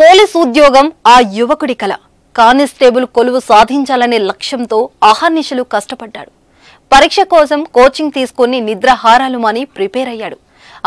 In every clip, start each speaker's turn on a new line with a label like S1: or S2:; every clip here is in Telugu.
S1: పోలీసు ఉద్యోగం ఆ యువకుడి కల కానిస్టేబుల్ కొలువు సాధించాలనే లక్ష్యంతో అహర్నిశలు కష్టపడ్డాడు పరీక్ష కోసం కోచింగ్ తీసుకుని నిద్రహారాలు మాని ప్రిపేర్ అయ్యాడు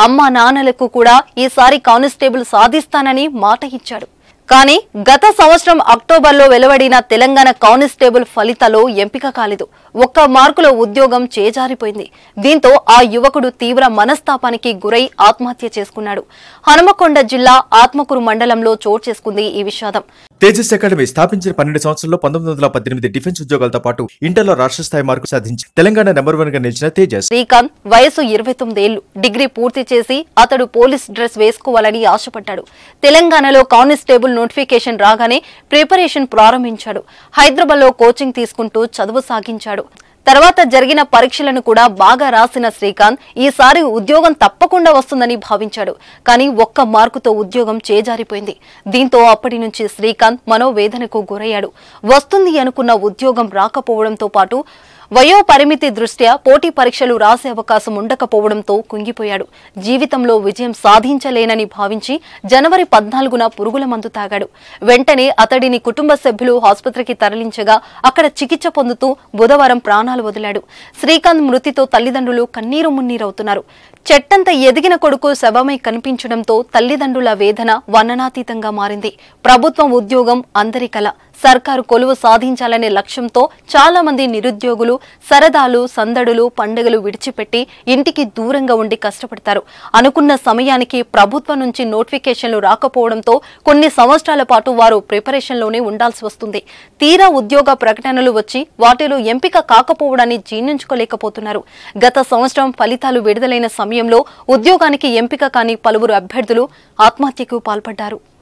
S1: అమ్మా నాన్నలకు కూడా ఈసారి కానిస్టేబుల్ సాధిస్తానని మాట ఇచ్చాడు కానీ గత సంవత్సరం అక్టోబర్లో వెలువడిన తెలంగాణ కానిస్టేబుల్ ఫలితాలు ఎంపిక కాలేదు ఒక్క మార్కులో ఉద్యోగం చేజారిపోయింది దీంతో ఆ యువకుడు తీవ్ర మనస్తాపానికి గురై ఆత్మహత్య చేసుకున్నాడు హనుమకొండ జిల్లా ఆత్మకూరు మండలంలో చోటు చేసుకుంది ఈ విషాదం
S2: తేజస్ అకాడమీ స్థాపించిన పన్నెండు సంవత్సరంలో పంతొమ్మిది వందల పద్దెనిమిది డిఫెన్స్ ఉద్యోగాలతో పాటు ఇంటర్లో రాష్ట్ర స్థాయి మార్కు సాధించి తెలంగాణ నెంబర్ వన్ గా నిలిచిన తేజస్ శ్రీకాంత్ వయసు
S1: ఇరవై తొమ్మిది ఏళ్లు డిగ్రీ పూర్తి చేసి అతడు పోలీస్ డ్రెస్ వేసుకోవాలని ఆశపడ్డాడు తెలంగాణలో కానిస్టేబుల్ నోటిఫికేషన్ రాగానే ప్రిపరేషన్ ప్రారంభించాడు హైదరాబాద్ లో కోచింగ్ తీసుకుంటూ చదువు సాగించాడు తర్వాత జరిగిన పరీక్షలను కూడా బాగా రాసిన శ్రీకాంత్ ఈసారి ఉద్యోగం తప్పకుండా వస్తుందని భావించాడు కానీ ఒక్క మార్కుతో ఉద్యోగం చేజారిపోయింది దీంతో అప్పటి నుంచి శ్రీకాంత్ మనోవేదనకు గురయ్యాడు వస్తుంది అనుకున్న ఉద్యోగం రాకపోవడంతో పాటు వయో పరిమితి దృష్ట్యా పోటీ పరీక్షలు రాసే అవకాశం ఉండకపోవడంతో కుంగిపోయాడు జీవితంలో విజయం సాధించలేనని భావించి జనవరి పద్నాలుగున పురుగుల మందు తాగాడు వెంటనే అతడిని కుటుంబ సభ్యులు ఆసుపత్రికి తరలించగా అక్కడ చికిత్స పొందుతూ బుధవారం ప్రాణాలు వదిలాడు శ్రీకాంత్ మృతితో తల్లిదండ్రులు కన్నీరు మున్నీరవుతున్నారు చెట్టంత ఎదిగిన కొడుకు శవమై కనిపించడంతో తల్లిదండ్రుల వేదన వర్ణనాతీతంగా మారింది ప్రభుత్వం ఉద్యోగం అందరి కల సర్కారు కొలువు సాధించాలనే లక్ష్యంతో చాలా మంది నిరుద్యోగులు సరదాలు సందడులు పండుగలు విడిచిపెట్టి ఇంటికి దూరంగా ఉండి కష్టపడతారు అనుకున్న సమయానికి ప్రభుత్వం నుంచి నోటిఫికేషన్లు రాకపోవడంతో కొన్ని సంవత్సరాల పాటు వారు ప్రిపరేషన్లోనే ఉండాల్సి వస్తుంది తీరా ఉద్యోగ ప్రకటనలు వచ్చి వాటిలో ఎంపిక కాకపోవడాన్ని జీర్ణించుకోలేకపోతున్నారు గత సంవత్సరం ఫలితాలు విడుదలైన సమయంలో ఉద్యోగానికి ఎంపిక కాని పలువురు అభ్యర్థులు ఆత్మహత్యకు పాల్పడ్డారు